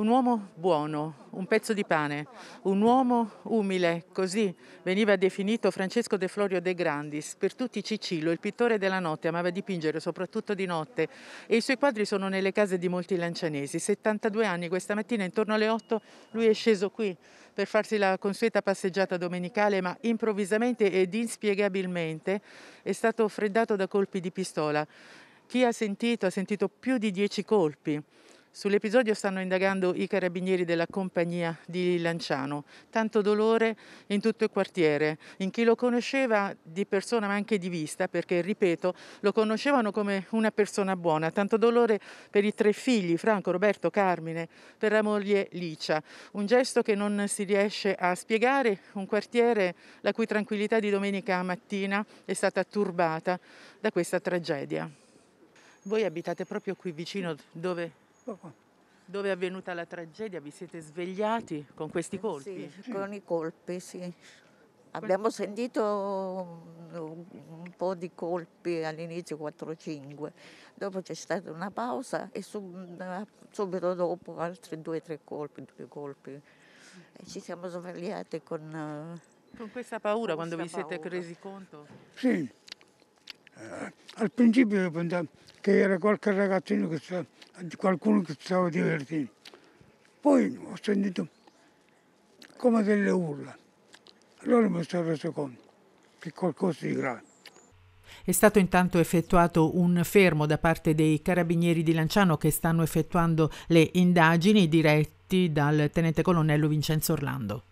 Un uomo buono, un pezzo di pane, un uomo umile, così veniva definito Francesco De Florio De Grandis. Per tutti Cicillo, il pittore della notte, amava dipingere soprattutto di notte e i suoi quadri sono nelle case di molti lancianesi. 72 anni, questa mattina intorno alle 8 lui è sceso qui per farsi la consueta passeggiata domenicale, ma improvvisamente ed inspiegabilmente è stato freddato da colpi di pistola. Chi ha sentito ha sentito più di 10 colpi. Sull'episodio stanno indagando i carabinieri della compagnia di Lanciano. Tanto dolore in tutto il quartiere, in chi lo conosceva di persona ma anche di vista, perché ripeto, lo conoscevano come una persona buona. Tanto dolore per i tre figli, Franco, Roberto, Carmine, per la moglie Licia. Un gesto che non si riesce a spiegare, un quartiere la cui tranquillità di domenica mattina è stata turbata da questa tragedia. Voi abitate proprio qui vicino dove Ecco qua. Dove è avvenuta la tragedia? Vi siete svegliati con questi colpi? Sì, con i colpi, sì. Abbiamo sentito un po' di colpi all'inizio 4-5, dopo c'è stata una pausa e subito dopo altri 2-3 colpi, due colpi. E ci siamo svegliati con... Eh, con questa paura con questa quando vi paura. siete resi conto? Sì, eh, al principio pensavo che era qualche ragazzino che stava, qualcuno che stava divertendo. Poi ho sentito come delle urla. Allora mi sono reso conto che qualcosa di grave. È stato intanto effettuato un fermo da parte dei carabinieri di Lanciano che stanno effettuando le indagini diretti dal tenente colonnello Vincenzo Orlando.